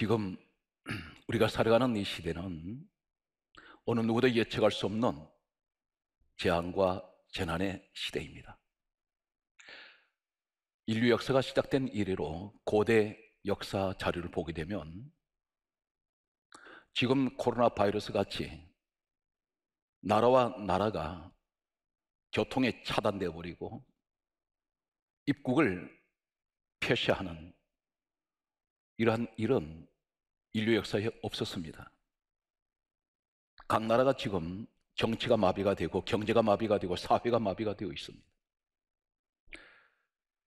지금 우리가 살아가는 이 시대는 어느 누구도 예측할 수 없는 재앙과 재난의 시대입니다. 인류 역사가 시작된 이래로 고대 역사 자료를 보게 되면 지금 코로나 바이러스 같이 나라와 나라가 교통에 차단되어 버리고 입국을 폐쇄하는 이러한 일은 인류 역사에 없었습니다. 각 나라가 지금 정치가 마비가 되고 경제가 마비가 되고 사회가 마비가 되어 있습니다.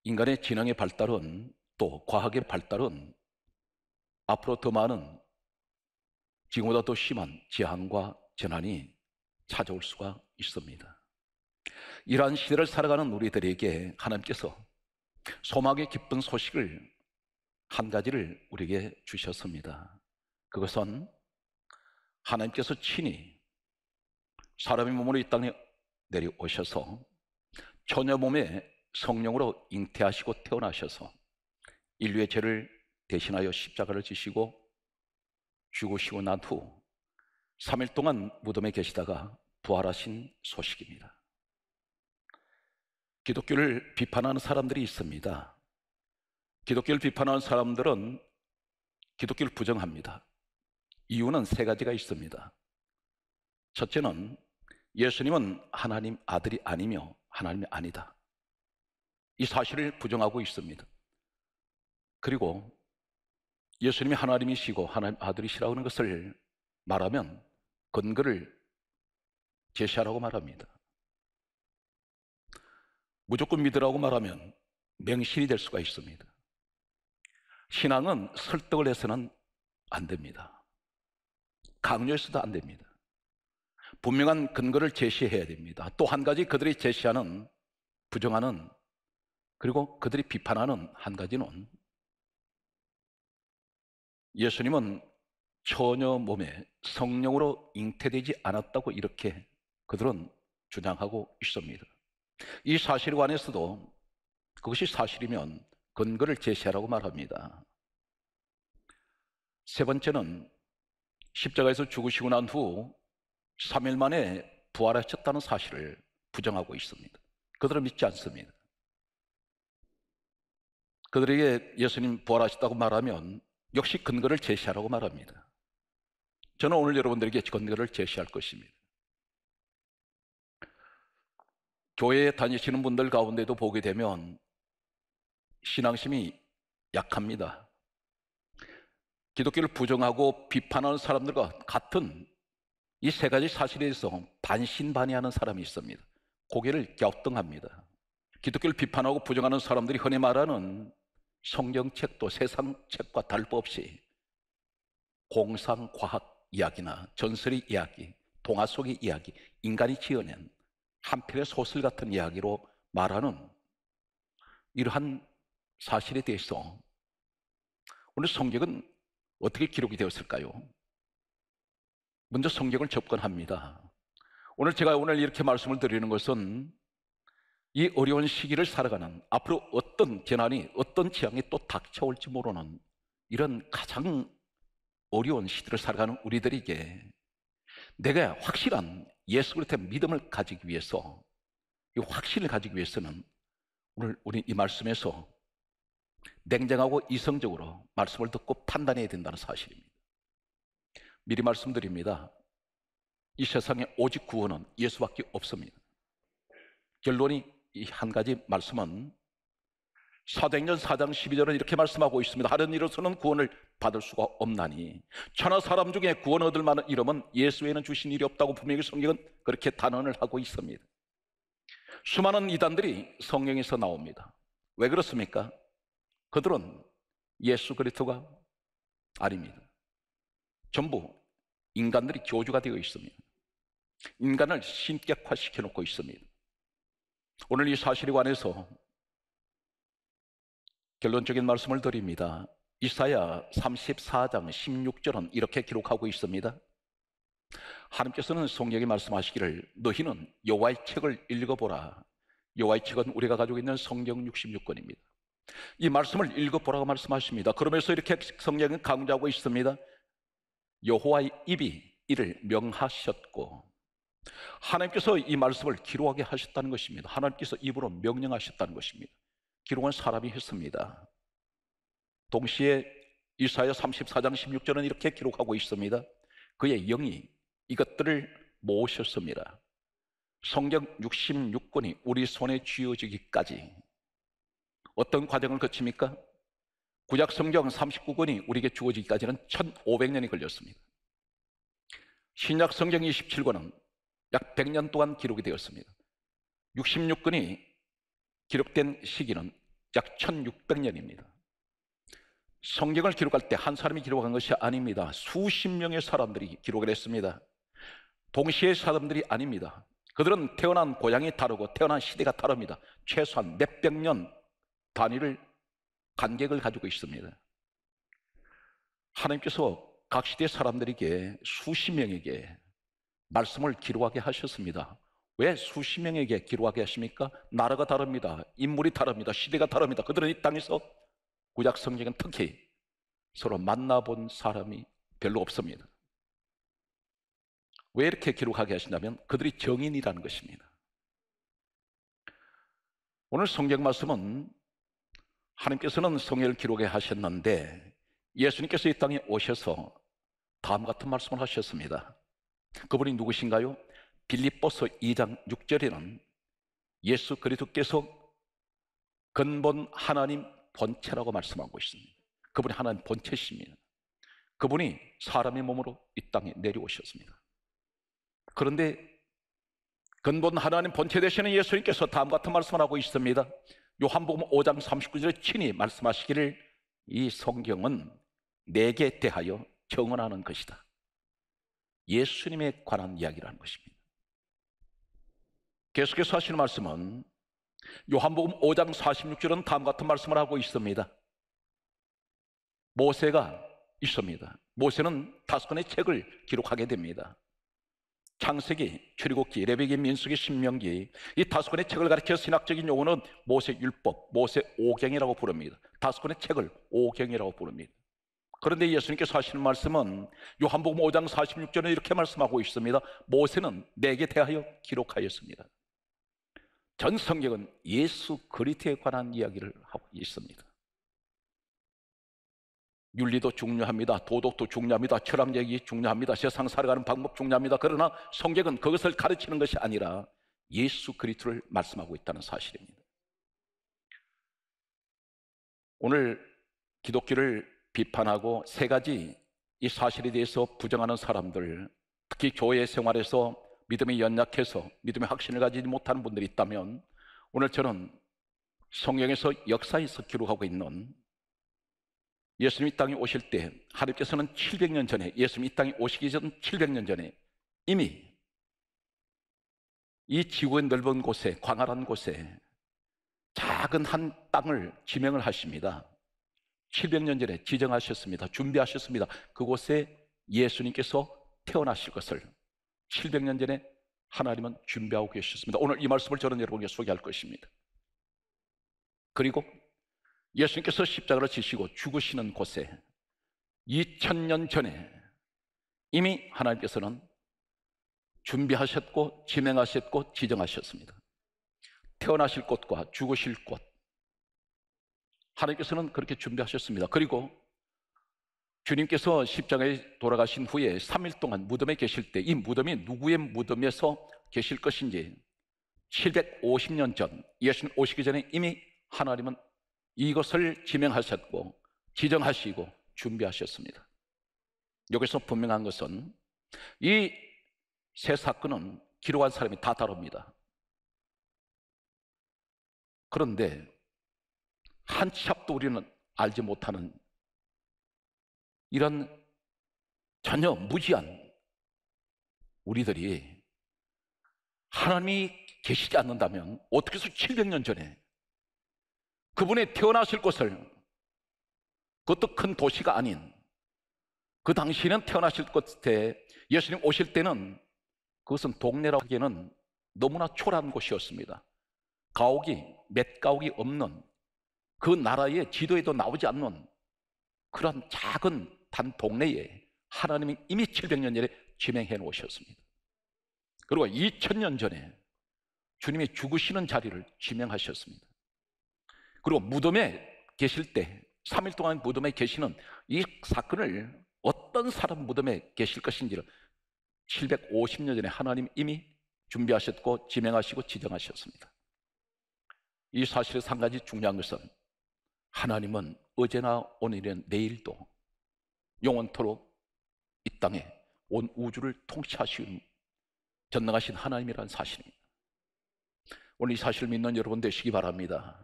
인간의 진능의 발달은 또 과학의 발달은 앞으로 더 많은 지금보다 더 심한 재앙과 재난이 찾아올 수가 있습니다. 이러한 시대를 살아가는 우리들에게 하나님께서 소망의 기쁜 소식을 한 가지를 우리에게 주셨습니다. 그것은 하나님께서 친히 사람의 몸으로 이 땅에 내려오셔서 전혀 몸에 성령으로 잉태하시고 태어나셔서 인류의 죄를 대신하여 십자가를 지시고 죽으시고 난 후 3일 동안 무덤에 계시다가 부활하신 소식입니다. 기독교를 비판하는 사람들이 있습니다. 기독교를 비판하는 사람들은 기독교를 부정합니다. 이유는 세 가지가 있습니다. 첫째는 예수님은 하나님 아들이 아니며 하나님이 아니다. 이 사실을 부정하고 있습니다. 그리고 예수님이 하나님이시고 하나님 아들이시라고 하는 것을 말하면 근거를 제시하라고 말합니다. 무조건 믿으라고 말하면 맹신이 될 수가 있습니다. 신앙은 설득을 해서는 안 됩니다. 강요해서도 안 됩니다. 분명한 근거를 제시해야 됩니다. 또 한 가지 그들이 제시하는, 부정하는, 그리고 그들이 비판하는 한 가지는 예수님은 처녀 몸에 성령으로 잉태되지 않았다고 이렇게 그들은 주장하고 있습니다. 이 사실관에서도 그것이 사실이면 근거를 제시하라고 말합니다. 세 번째는 십자가에서 죽으시고 난 후 3일 만에 부활하셨다는 사실을 부정하고 있습니다. 그들은 믿지 않습니다. 그들에게 예수님 부활하셨다고 말하면 역시 근거를 제시하라고 말합니다. 저는 오늘 여러분들에게 근거를 제시할 것입니다. 교회에 다니시는 분들 가운데도 보게 되면 신앙심이 약합니다. 기독교를 부정하고 비판하는 사람들과 같은 이 세 가지 사실에 있어 반신반의하는 사람이 있습니다. 고개를 갸우뚱합니다. 기독교를 비판하고 부정하는 사람들이 흔히 말하는 성경책도 세상책과 다를 없이 공상과학 이야기나 전설의 이야기, 동화 속의 이야기, 인간이 지어낸 한편의 소설 같은 이야기로 말하는 이러한 사실에 대해서 오늘 성경은 어떻게 기록이 되었을까요? 먼저 성경을 접근합니다. 오늘 제가 오늘 이렇게 말씀을 드리는 것은 이 어려운 시기를 살아가는 앞으로 어떤 재난이 어떤 재앙이 또 닥쳐올지 모르는 이런 가장 어려운 시대를 살아가는 우리들에게 내가 확실한 예수 그리스도의 믿음을 가지기 위해서 이 확신을 가지기 위해서는 오늘 우리 이 말씀에서 냉정하고 이성적으로 말씀을 듣고 판단해야 된다는 사실입니다. 미리 말씀드립니다. 이 세상에 오직 구원은 예수밖에 없습니다. 결론이 이 한 가지 말씀은 사도행전 4장 12절은 이렇게 말씀하고 있습니다. 다른 이로서는 구원을 받을 수가 없나니 천하 사람 중에 구원 얻을 만한 이름은 예수에는 주신 일이 없다고 분명히 성경은 그렇게 단언을 하고 있습니다. 수많은 이단들이 성경에서 나옵니다. 왜 그렇습니까? 그들은 예수 그리스도가 아닙니다. 전부 인간들이 교주가 되어 있습니다. 인간을 신격화시켜 놓고 있습니다. 오늘 이 사실에 관해서 결론적인 말씀을 드립니다. 이사야 34장 16절은 이렇게 기록하고 있습니다. 하나님께서는 성경에 말씀하시기를 너희는 여호와의 책을 읽어보라. 여호와의 책은 우리가 가지고 있는 성경 66권입니다. 이 말씀을 읽어보라고 말씀하십니다. 그러면서 이렇게 성경은 강조하고 있습니다. 여호와의 입이 이를 명하셨고 하나님께서 이 말씀을 기록하게 하셨다는 것입니다. 하나님께서 입으로 명령하셨다는 것입니다. 기록은 사람이 했습니다. 동시에 이사야 34장 16절은 이렇게 기록하고 있습니다. 그의 영이 이것들을 모으셨습니다. 성경 66권이 우리 손에 쥐어지기까지 어떤 과정을 거칩니까? 구약 성경 39권이 우리에게 주어지기까지는 1500년이 걸렸습니다. 신약 성경 27권은 약 100년 동안 기록이 되었습니다. 66권이 기록된 시기는 약 1600년입니다. 성경을 기록할 때 한 사람이 기록한 것이 아닙니다. 수십 명의 사람들이 기록을 했습니다. 동시에 사람들이 아닙니다. 그들은 태어난 고향이 다르고 태어난 시대가 다릅니다. 최소한 몇백 년 단위를 간격을 가지고 있습니다. 하나님께서 각 시대 사람들에게 수십 명에게 말씀을 기록하게 하셨습니다. 왜 수십 명에게 기록하게 하십니까? 나라가 다릅니다. 인물이 다릅니다. 시대가 다릅니다. 그들은 이 땅에서 구약 성경은 특히 서로 만나본 사람이 별로 없습니다. 왜 이렇게 기록하게 하시냐면 그들이 정인이라는 것입니다. 오늘 성경 말씀은 하나님께서는 성경를 기록해 하셨는데 예수님께서 이 땅에 오셔서 다음 같은 말씀을 하셨습니다. 그분이 누구신가요? 빌립보서 2장 6절에는 예수 그리스도께서 근본 하나님 본체라고 말씀하고 있습니다. 그분이 하나님 본체십니다. 그분이 사람의 몸으로 이 땅에 내려오셨습니다. 그런데 근본 하나님 본체 되시는 예수님께서 다음 같은 말씀을 하고 있습니다. 요한복음 5장 39절에 친히 말씀하시기를 이 성경은 내게 대하여 정언하는 것이다. 예수님에 관한 이야기라는 것입니다. 계속해서 하시는 말씀은 요한복음 5장 46절은 다음 같은 말씀을 하고 있습니다. 모세가 있습니다. 모세는 다섯 권의 책을 기록하게 됩니다. 창세기, 출애굽기, 레위기, 민수기, 신명기 이 다섯 권의 책을 가리켜 신학적인 용어는 모세 율법, 모세 오경이라고 부릅니다. 다섯 권의 책을 오경이라고 부릅니다. 그런데 예수님께서 하시는 말씀은 요한복음 5장 46절에 이렇게 말씀하고 있습니다. 모세는 내게 대하여 기록하였습니다. 전 성경은 예수 그리스도에 관한 이야기를 하고 있습니다. 윤리도 중요합니다. 도덕도 중요합니다. 철학 얘기 중요합니다. 세상 살아가는 방법 중요합니다. 그러나 성경은 그것을 가르치는 것이 아니라 예수 그리스도를 말씀하고 있다는 사실입니다. 오늘 기독교를 비판하고 세 가지 이 사실에 대해서 부정하는 사람들, 특히 교회 생활에서 믿음이 연약해서 믿음의 확신을 가지지 못하는 분들이 있다면 오늘 저는 성경에서 역사에서 기록하고 있는 예수님이 땅에 오실 때 하나님께서는 700년 전에 예수님이 이 땅에 오시기 전 700년 전에 이미 이 지구의 넓은 곳에 광활한 곳에 작은 한 땅을 지명을 하십니다. 700년 전에 지정하셨습니다. 준비하셨습니다. 그곳에 예수님께서 태어나실 것을 700년 전에 하나님은 준비하고 계셨습니다. 오늘 이 말씀을 저는 여러분에게 소개할 것입니다. 그리고 예수님께서 십자가를 지시고 죽으시는 곳에 2000년 전에 이미 하나님께서는 준비하셨고 진행하셨고 지정하셨습니다. 태어나실 곳과 죽으실 곳 하나님께서는 그렇게 준비하셨습니다. 그리고 주님께서 십자가에 돌아가신 후에 3일 동안 무덤에 계실 때 이 무덤이 누구의 무덤에서 계실 것인지 750년 전 예수님 오시기 전에 이미 하나님은 이것을 지명하셨고 지정하시고 준비하셨습니다. 여기서 분명한 것은 이 세 사건은 기록한 사람이 다 다릅니다. 그런데 한치 앞도 우리는 알지 못하는 이런 전혀 무지한 우리들이 하나님이 계시지 않는다면 어떻게 해서 700년 전에 그분의 태어나실 곳을 그것도 큰 도시가 아닌 그 당시에는 태어나실 곳에 예수님 오실 때는 그것은 동네라고 하기에는 너무나 초라한 곳이었습니다. 가옥이 몇 가옥이 없는 그 나라의 지도에도 나오지 않는 그러 작은 단 동네에 하나님이 이미 700년 전에 지명해 놓으셨습니다. 그리고 2000년 전에 주님이 죽으시는 자리를 지명하셨습니다. 그리고 무덤에 계실 때 3일 동안 무덤에 계시는 이 사건을 어떤 사람 무덤에 계실 것인지를 750년 전에 하나님 이미 준비하셨고 진행하시고 지정하셨습니다. 이 사실에 상 가지 중요한 것은 하나님은 어제나 오늘은 이 내일도 영원토록 이 땅에 온 우주를 통치하시는 전능하신 하나님이라는 사실입니다. 오늘 이 사실을 믿는 여러분 되시기 바랍니다.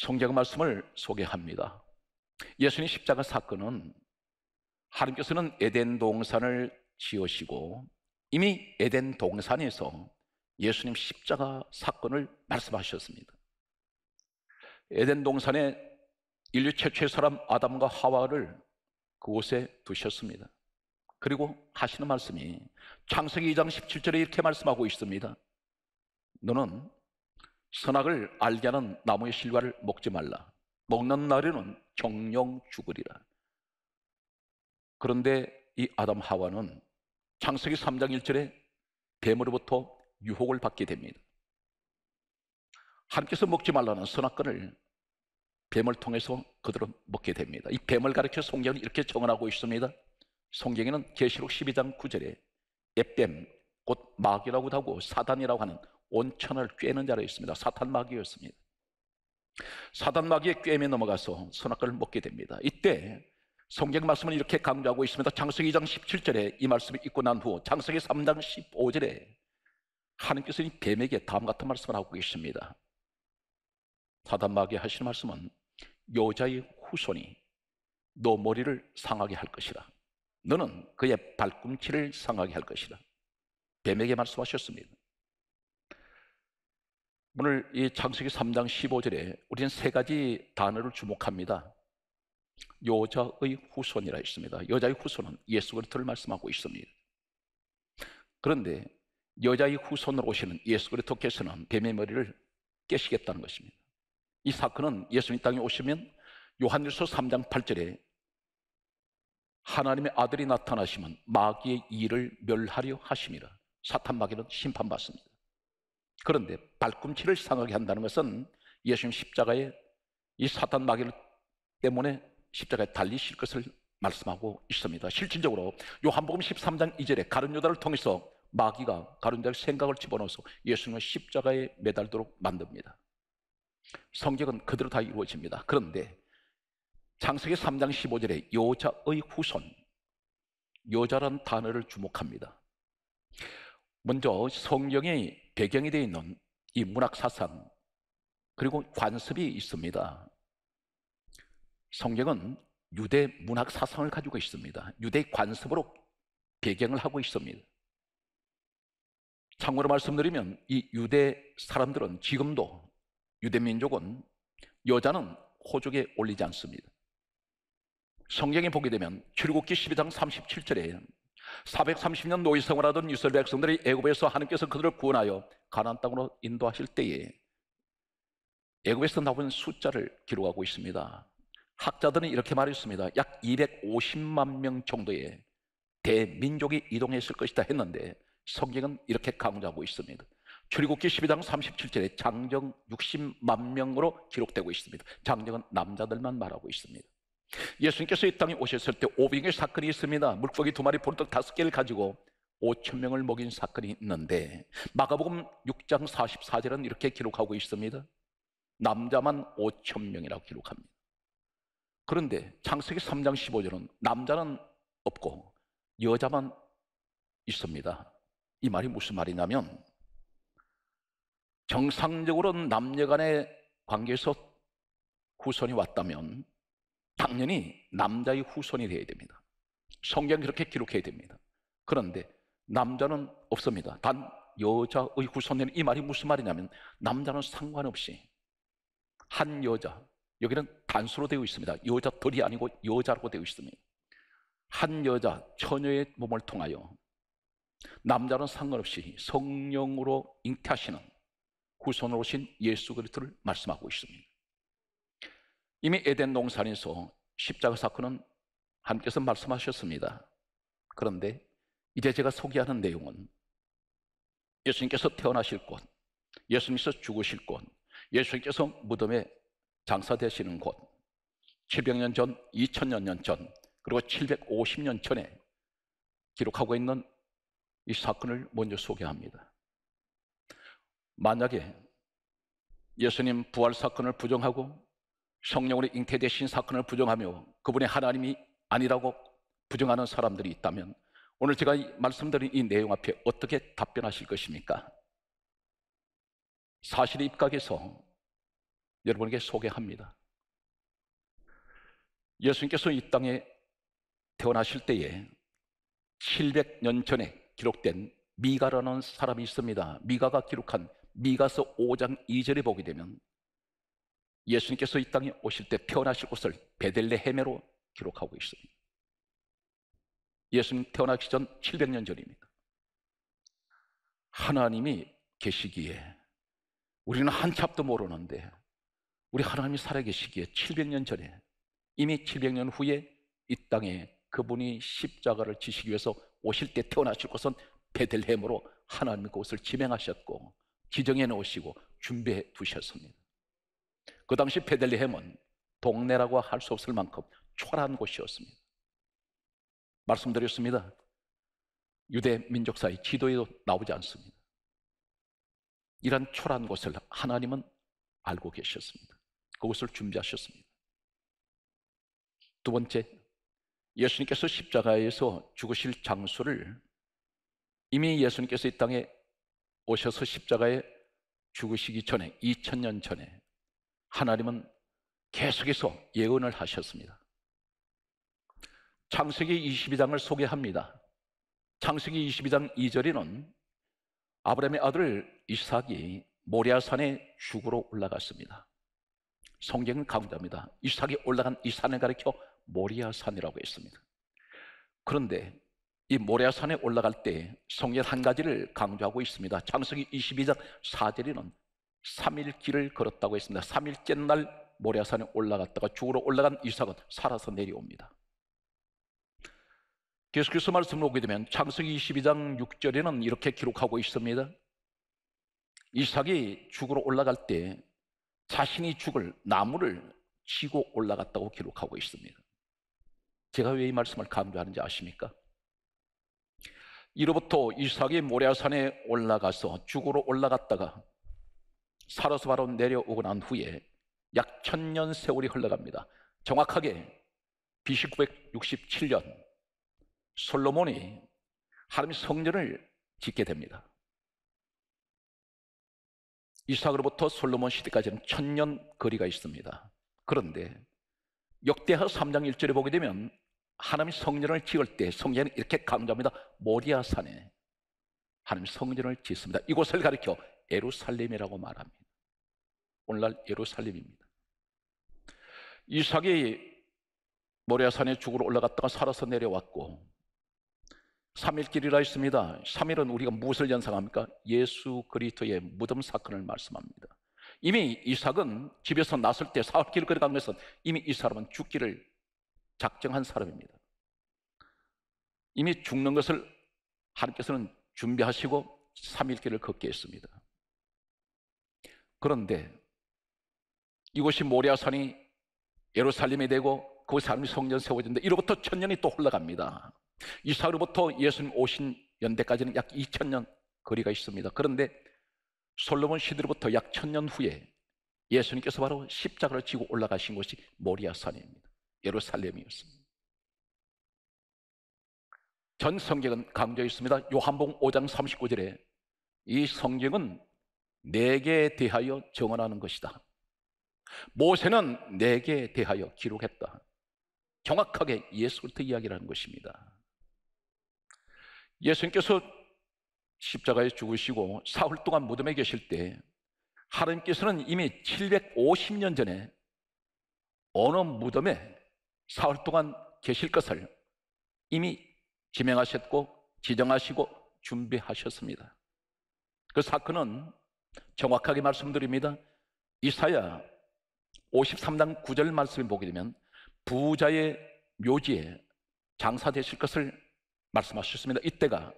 성경 말씀을 소개합니다. 예수님 십자가 사건은 하나님께서는 에덴 동산을 지으시고 이미 에덴 동산에서 예수님 십자가 사건을 말씀하셨습니다. 에덴 동산에 인류 최초의 사람 아담과 하와를 그곳에 두셨습니다. 그리고 하시는 말씀이 창세기 2장 17절에 이렇게 말씀하고 있습니다. 너는 선악을 알게 하는 나무의 실과를 먹지 말라. 먹는 날에는 정령 죽으리라. 그런데 이 아담 하와는 창세기 3장 1절에 뱀으로부터 유혹을 받게 됩니다. 함나님께서 먹지 말라는 선악권을 뱀을 통해서 그대로 먹게 됩니다. 이 뱀을 가리켜 성경은 이렇게 정언하고 있습니다. 성경에는 계시록 12장 9절에 에뱀 곧 마귀라고도 하고 사단이라고 하는 온천을 꿰는 자로 있습니다. 사탄 마귀였습니다. 사단 마귀의 꿰매 넘어가서 선악과를 먹게 됩니다. 이때 성경 말씀은 이렇게 강조하고 있습니다. 장세기 2장 17절에 이 말씀이 있고 난 후 장세기 3장 15절에 하나님께서는 뱀에게 다음 같은 말씀을 하고 계십니다. 사단 마귀 하시는 말씀은 여자의 후손이 너 머리를 상하게 할 것이라. 너는 그의 발꿈치를 상하게 할 것이라. 뱀에게 말씀하셨습니다. 오늘 이 창세기 3장 15절에 우리는 세 가지 단어를 주목합니다. 여자의 후손이라 했습니다. 여자의 후손은 예수 그리스도를 말씀하고 있습니다. 그런데 여자의 후손으로 오시는 예수 그리스도께서는 뱀의 머리를 깨시겠다는 것입니다. 이 사건은 예수님 땅에 오시면 요한일서 3장 8절에 하나님의 아들이 나타나시면 마귀의 일을 멸하려 하심이라 사탄 마귀는 심판받습니다. 그런데 발꿈치를 상하게 한다는 것은 예수님 십자가에 이 사탄 마귀 때문에 십자가에 달리실 것을 말씀하고 있습니다. 실질적으로 요한복음 13장 2절에 가룟유다를 통해서 마귀가 가룟유다의 생각을 집어넣어서 예수님을 십자가에 매달도록 만듭니다. 성격은 그대로 다 이루어집니다. 그런데 창세기 3장 15절에 여자의 후손, 여자란 단어를 주목합니다. 먼저 성경의 배경이 되어 있는 이 문학 사상 그리고 관습이 있습니다. 성경은 유대 문학 사상을 가지고 있습니다. 유대 관습으로 배경을 하고 있습니다. 참고로 말씀드리면 이 유대 사람들은 지금도 유대 민족은 여자는 호족에 올리지 않습니다. 성경에 보게 되면 출국기 12장 37절에 430년 노예 생활하던 이스라엘 백성들이 애굽에서 하나님께서 그들을 구원하여 가나안 땅으로 인도하실 때에 애굽에서 나온 숫자를 기록하고 있습니다. 학자들은 이렇게 말했습니다. 약 250만 명 정도의 대민족이 이동했을 것이다 했는데 성경은 이렇게 강조하고 있습니다. 출애굽기 12장 37절에 장정 60만 명으로 기록되고 있습니다. 장정은 남자들만 말하고 있습니다. 예수님께서 이 땅에 오셨을 때 오병의 사건이 있습니다. 물고기 두 마리 보리떡 다섯 개를 가지고 5천 명을 먹인 사건이 있는데 마가복음 6장 44절은 이렇게 기록하고 있습니다. 남자만 5천 명이라고 기록합니다. 그런데 창세기 3장 15절은 남자는 없고 여자만 있습니다. 이 말이 무슨 말이냐면 정상적으로는 남녀 간의 관계에서 후손이 왔다면 당연히 남자의 후손이 되어야 됩니다. 성경 그렇게 기록해야 됩니다. 그런데 남자는 없습니다. 단 여자의 후손에는 이 말이 무슨 말이냐면 남자는 상관없이 한 여자 여기는 단수로 되어 있습니다. 여자 둘이 아니고 여자라고 되어 있습니다. 한 여자 처녀의 몸을 통하여 남자는 상관없이 성령으로 잉태하시는 후손으로 오신 예수 그리스도를 말씀하고 있습니다. 이미 에덴 농산에서 십자가 사건은 하나님께서 말씀하셨습니다. 그런데 이제 제가 소개하는 내용은 예수님께서 태어나실 곳, 예수님께서 죽으실 곳, 예수님께서 무덤에 장사되시는 곳, 700년 전, 2000년 전, 그리고 750년 전에 기록하고 있는 이 사건을 먼저 소개합니다. 만약에 예수님 부활 사건을 부정하고 성령으로 잉태되신 사건을 부정하며 그분의 하나님이 아니라고 부정하는 사람들이 있다면 오늘 제가 말씀드린 이 내용 앞에 어떻게 답변하실 것입니까? 사실 입각에서 여러분에게 소개합니다. 예수님께서 이 땅에 태어나실 때에 700년 전에 기록된 미가라는 사람이 있습니다. 미가가 기록한 미가서 5장 2절에 보게 되면 예수님께서 이 땅에 오실 때 태어나실 곳을 베델레헤메로 기록하고 있습니다. 예수님 태어나기 전 700년 전입니다. 하나님이 계시기에 우리는 한 찹도 모르는데 우리 하나님이 살아계시기에 700년 전에 이미 700년 후에 이 땅에 그분이 십자가를 지시기 위해서 오실 때 태어나실 것은 베들레헴으로 하나님 그곳을 지명하셨고 기정해 놓으시고 준비해 두셨습니다. 그 당시 베들레헴은 동네라고 할 수 없을 만큼 초라한 곳이었습니다. 말씀드렸습니다. 유대 민족사의 지도에도 나오지 않습니다. 이런 초라한 곳을 하나님은 알고 계셨습니다. 그곳을 준비하셨습니다. 두 번째, 예수님께서 십자가에서 죽으실 장소를 이미 예수님께서 이 땅에 오셔서 십자가에 죽으시기 전에 2000년 전에 하나님은 계속해서 예언을 하셨습니다. 창세기 22장을 소개합니다. 창세기 22장 2절에는 아브라함의 아들 이삭이 모리아산에 죽으러 올라갔습니다. 성경은 강조합니다. 이삭이 올라간 이 산을 가리켜 모리아산이라고 했습니다. 그런데 이 모래아산에 올라갈 때 성경 한 가지를 강조하고 있습니다. 창세기 22장 4절에는 3일 길을 걸었다고 했습니다. 3일째 날 모래산에 올라갔다가 죽으러 올라간 이삭은 살아서 내려옵니다. 계속해서 말씀을 보게 되면 창세기 22장 6절에는 이렇게 기록하고 있습니다. 이삭이 죽으러 올라갈 때 자신이 죽을 나무를 지고 올라갔다고 기록하고 있습니다. 제가 왜 이 말씀을 강조하는지 아십니까? 이로부터 이삭이 모래산에 올라가서 죽으러 올라갔다가 사라서 바로 내려오고 난 후에 약 천년 세월이 흘러갑니다. 정확하게 BC 967년 솔로몬이 하나님 성전을 짓게 됩니다. 이삭으로부터 솔로몬 시대까지는 천년 거리가 있습니다. 그런데 역대하 3장 1절에 보게 되면 하나님 성전을 지을 때 성전은 이렇게 강조합니다. 모리아산에 하나님 성전을 짓습니다. 이곳을 가리켜 에루살렘이라고 말합니다. 오늘날 예루살렘입니다. 이삭이 모리아산에 죽으러 올라갔다가 살아서 내려왔고 3일 길이라 했습니다 3일은 우리가 무엇을 연상합니까? 예수 그리스도의 무덤 사건을 말씀합니다. 이미 이삭은 집에서 났을 때 사흘 길을 걸어가면서 이미 이 사람은 죽기를 작정한 사람입니다. 이미 죽는 것을 하나님께서는 준비하시고 3일 길을 걷게 했습니다. 그런데 이곳이 모리아산이 예루살렘이 되고 그 사람이 성전 세워진데 이로부터 천년이 또 흘러갑니다. 이사로부터 예수님 오신 연대까지는 약2천년 거리가 있습니다. 그런데 솔로몬 시대로부터 약 천년 후에 예수님께서 바로 십자가를 지고 올라가신 곳이 모리아산입니다. 예루살렘이었습니다. 전 성경은 강조했습니다. 요한복 5장 39절에 이 성경은 내게 대하여 정언하는 것이다. 모세는 내게 대하여 기록했다. 정확하게 예수부터 이야기를 하는 것입니다. 예수님께서 십자가에 죽으시고 사흘 동안 무덤에 계실 때 하나님께서는 이미 750년 전에 어느 무덤에 사흘 동안 계실 것을 이미 지명하셨고 지정하시고 준비하셨습니다. 그 사건은 정확하게 말씀드립니다. 이사야 53장 9절 말씀을 보게 되면 부자의 묘지에 장사되실 것을 말씀하셨습니다. 이때가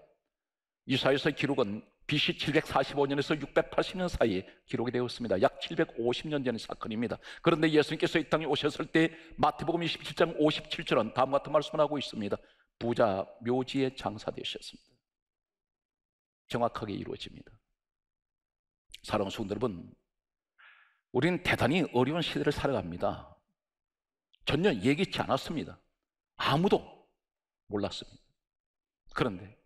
이사에서 기록은 BC 745년에서 680년 사이에 기록이 되었습니다. 약 750년 전의 사건입니다. 그런데 예수님께서 이 땅에 오셨을 때 마태복음 27장 57절은 다음 같은 말씀을 하고 있습니다. 부자 묘지에 장사되셨습니다. 정확하게 이루어집니다. 사랑하는 성도 여러분, 우린 대단히 어려운 시대를 살아갑니다. 전혀 예기치 않았습니다. 아무도 몰랐습니다. 그런데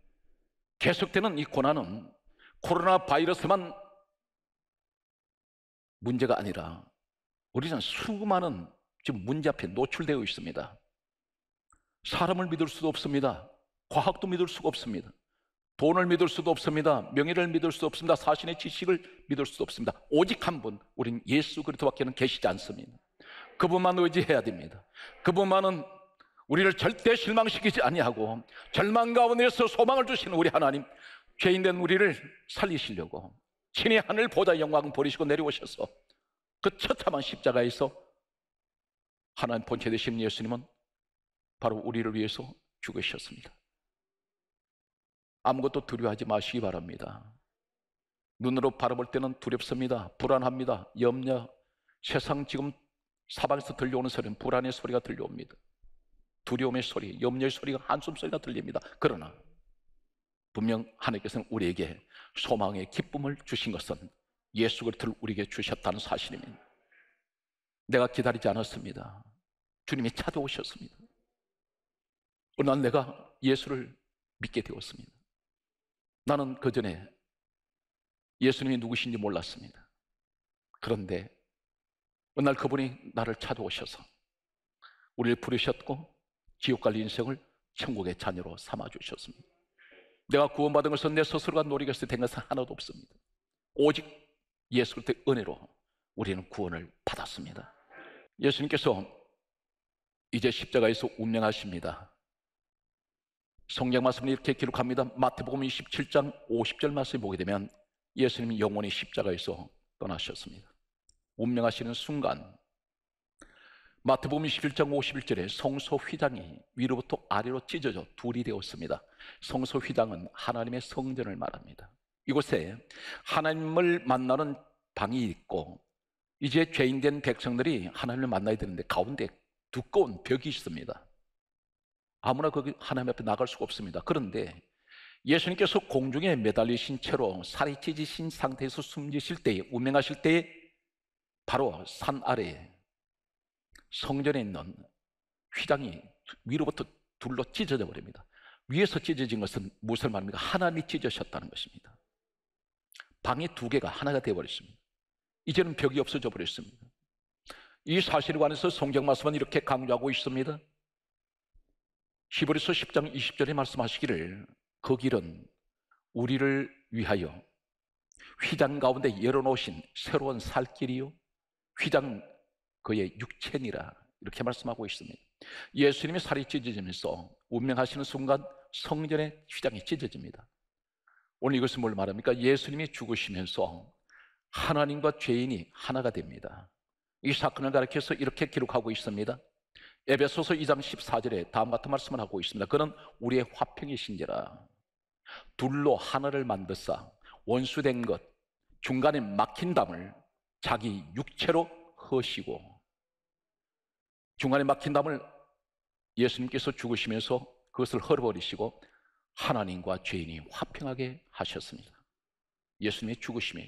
계속되는 이 고난은 코로나 바이러스만 문제가 아니라 우리는 수많은 지금 문제 앞에 노출되어 있습니다. 사람을 믿을 수도 없습니다. 과학도 믿을 수가 없습니다. 돈을 믿을 수도 없습니다. 명예를 믿을 수 없습니다. 사신의 지식을 믿을 수도 없습니다. 오직 한 분, 우린 예수 그리스도밖에는 계시지 않습니다. 그분만 의지해야 됩니다. 그분만은 우리를 절대 실망시키지 아니하고 절망 가운데서 소망을 주시는 우리 하나님, 죄인된 우리를 살리시려고 신의 하늘 보다 영광 버리시고 내려오셔서 그 처참한 십자가에서 하나님 본체 되신 예수님은 바로 우리를 위해서 죽으셨습니다. 아무것도 두려워하지 마시기 바랍니다. 눈으로 바라볼 때는 두렵습니다. 불안합니다. 염려. 세상 지금 사방에서 들려오는 소리는 불안의 소리가 들려옵니다. 두려움의 소리, 염려의 소리가 한숨 소리가 들립니다. 그러나 분명 하나님께서는 우리에게 소망의 기쁨을 주신 것은 예수 그리스도를 우리에게 주셨다는 사실입니다. 내가 기다리지 않았습니다. 주님이 찾아오셨습니다. 그러나 내가 예수를 믿게 되었습니다. 나는 그 전에 예수님이 누구신지 몰랐습니다. 그런데 어느 날 그분이 나를 찾아오셔서 우리를 부르셨고 지옥 갈 인생을 천국의 자녀로 삼아 주셨습니다. 내가 구원받은 것은 내 스스로가 노리겠어 된 것은 하나도 없습니다. 오직 예수 그리스도의 은혜로 우리는 구원을 받았습니다. 예수님께서 이제 십자가에서 운명하십니다. 성경 말씀을 이렇게 기록합니다. 마태복음 27장 50절 말씀 보게 되면 예수님 영원히 십자가에서 떠나셨습니다. 운명하시는 순간 마태복음 21장 51절에 성소 휘장이 위로부터 아래로 찢어져 둘이 되었습니다. 성소 휘장은 하나님의 성전을 말합니다. 이곳에 하나님을 만나는 방이 있고 이제 죄인된 백성들이 하나님을 만나야 되는데 가운데 두꺼운 벽이 있습니다. 아무나 거기 하나님 앞에 나갈 수가 없습니다. 그런데 예수님께서 공중에 매달리신 채로 살이 찢으신 상태에서 숨지실 때, 운명하실 때 바로 산 아래에 성전에 있는 휘장이 위로부터 둘로 찢어져 버립니다. 위에서 찢어진 것은 무엇을 말합니까? 하나님이 찢으셨다는 것입니다. 방이 두 개가 하나가 되어버렸습니다. 이제는 벽이 없어져 버렸습니다. 이 사실에 관해서 성경 말씀은 이렇게 강조하고 있습니다. 히브리서 10장 20절에 말씀하시기를 그 길은 우리를 위하여 휘장 가운데 열어놓으신 새로운 살길이요 휘장 그의 육체니라 이렇게 말씀하고 있습니다 예수님의 살이 찢어지면서 운명하시는 순간 성전의 휘장이 찢어집니다 오늘 이것은 뭘 말합니까? 예수님이 죽으시면서 하나님과 죄인이 하나가 됩니다 이 사건을 가리켜서 이렇게 기록하고 있습니다 에베소서 2장 14절에 다음 같은 말씀을 하고 있습니다. 그는 우리의 화평이신지라 둘로 하늘을 만드사 원수된 것 중간에 막힌 담을 자기 육체로 허시고 중간에 막힌 담을 예수님께서 죽으시면서 그것을 헐어버리시고 하나님과 죄인이 화평하게 하셨습니다. 예수님의 죽으심이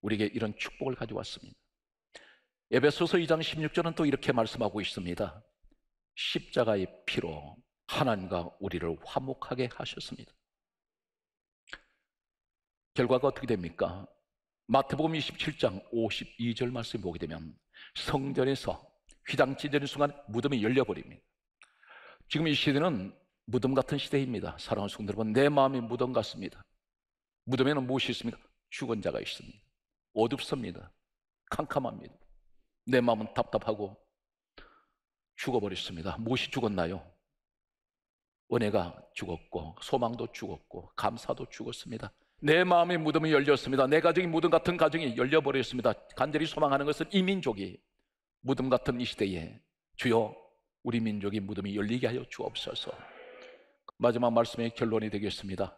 우리에게 이런 축복을 가져왔습니다. 에베소서 2장 16절은 또 이렇게 말씀하고 있습니다. 십자가의 피로 하나님과 우리를 화목하게 하셨습니다. 결과가 어떻게 됩니까? 마태복음 27장 52절 말씀 보게 되면 성전에서 휘장찌되는 순간 무덤이 열려버립니다. 지금 이 시대는 무덤 같은 시대입니다. 사랑하는 성도 여러분, 내 마음이 무덤 같습니다. 무덤에는 무엇이 있습니까? 죽은 자가 있습니다. 어둡습니다. 캄캄합니다. 내 마음은 답답하고 죽어버렸습니다. 무엇이 죽었나요? 은혜가 죽었고 소망도 죽었고 감사도 죽었습니다. 내 마음의 무덤이 열렸습니다. 내 가정이 무덤 같은 가정이 열려버렸습니다. 간절히 소망하는 것은 이 민족이 무덤 같은 이 시대에 주여 우리 민족이 무덤이 열리게 하여 주옵소서. 마지막 말씀의 결론이 되겠습니다.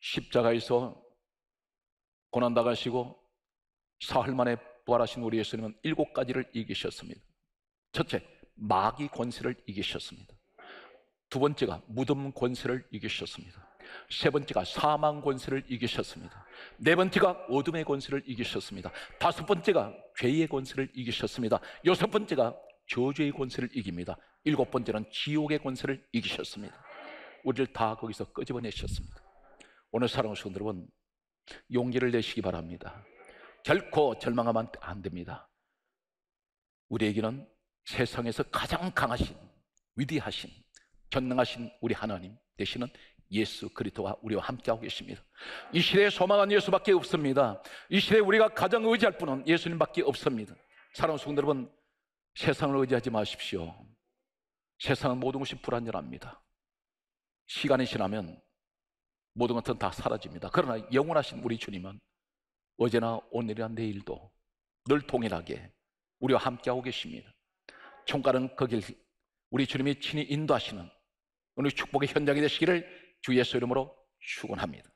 십자가에서 고난당하시고 사흘 만에 부활하신 우리 예수님은 일곱 가지를 이기셨습니다. 첫째, 마귀 권세를 이기셨습니다. 두 번째가 무덤 권세를 이기셨습니다. 세 번째가 사망 권세를 이기셨습니다. 네 번째가 어둠의 권세를 이기셨습니다. 다섯 번째가 죄의 권세를 이기셨습니다. 여섯 번째가 저주의 권세를 이깁니다. 일곱 번째는 지옥의 권세를 이기셨습니다. 우리를 다 거기서 끄집어내셨습니다. 오늘 사랑하는 성도 여러분, 용기를 내시기 바랍니다. 결코 절망하면 안 됩니다. 우리에게는 세상에서 가장 강하신 위대하신 전능하신 우리 하나님 되시는 예수 그리스도와 우리와 함께하고 계십니다. 이 시대에 소망한 예수밖에 없습니다. 이 시대에 우리가 가장 의지할 분은 예수님밖에 없습니다. 사랑하는 성도 여러분, 세상을 의지하지 마십시오. 세상은 모든 것이 불안전합니다. 시간이 지나면 모든 것은 다 사라집니다. 그러나 영원하신 우리 주님은 어제나 오늘이나 내일도 늘 동일하게 우리와 함께하고 계십니다. 총가은 거길 우리 주님이 친히 인도하시는 오늘 축복의 현장이 되시기를 주 예수 이름으로 축원합니다.